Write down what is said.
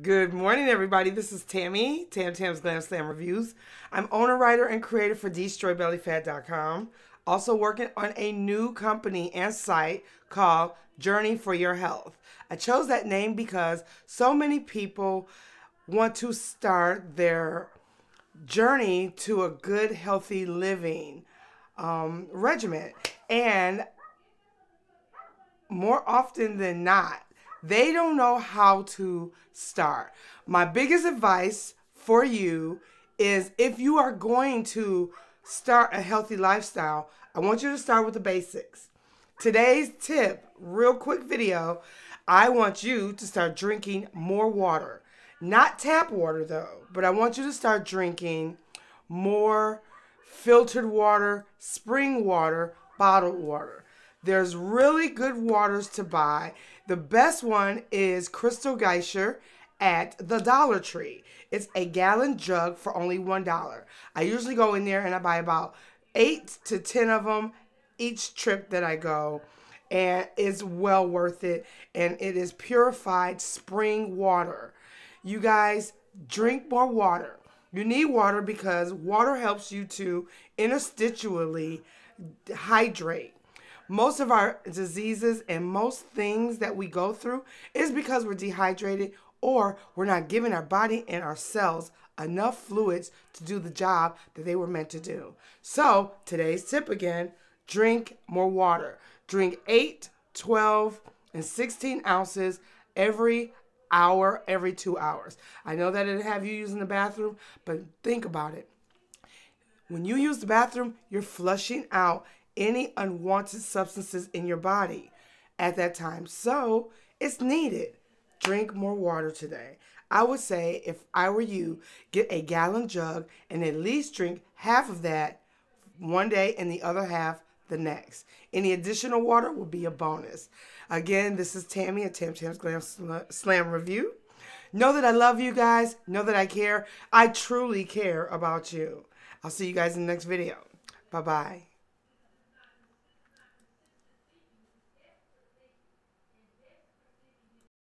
Good morning, everybody. This is Tammy, Tam Tam's Glam Slam Reviews. I'm owner, writer, and creator for DestroyBellyFat.com. Also working on a new company and site called Journey for Your Health. I chose that name because so many people want to start their journey to a good, healthy living um, regimen. And more often than not, they don't know how to start. My biggest advice for you is if you are going to start a healthy lifestyle, I want you to start with the basics. Today's tip, real quick video, I want you to start drinking more water. Not tap water though, but I want you to start drinking more filtered water, spring water, bottled water. There's really good waters to buy. The best one is Crystal Geisher at the Dollar Tree. It's a gallon jug for only $1. I usually go in there and I buy about 8 to 10 of them each trip that I go and it's well worth it and it is purified spring water. You guys drink more water. You need water because water helps you to interstitially hydrate most of our diseases and most things that we go through is because we're dehydrated or we're not giving our body and our cells enough fluids to do the job that they were meant to do. So, today's tip again drink more water. Drink 8, 12, and 16 ounces every hour, every two hours. I know that it'll have you using the bathroom, but think about it. When you use the bathroom, you're flushing out any unwanted substances in your body at that time. So it's needed. Drink more water today. I would say if I were you, get a gallon jug and at least drink half of that one day and the other half the next. Any additional water will be a bonus. Again, this is Tammy at Tam Tam's Glam Slam Review. Know that I love you guys. Know that I care. I truly care about you. I'll see you guys in the next video. Bye-bye.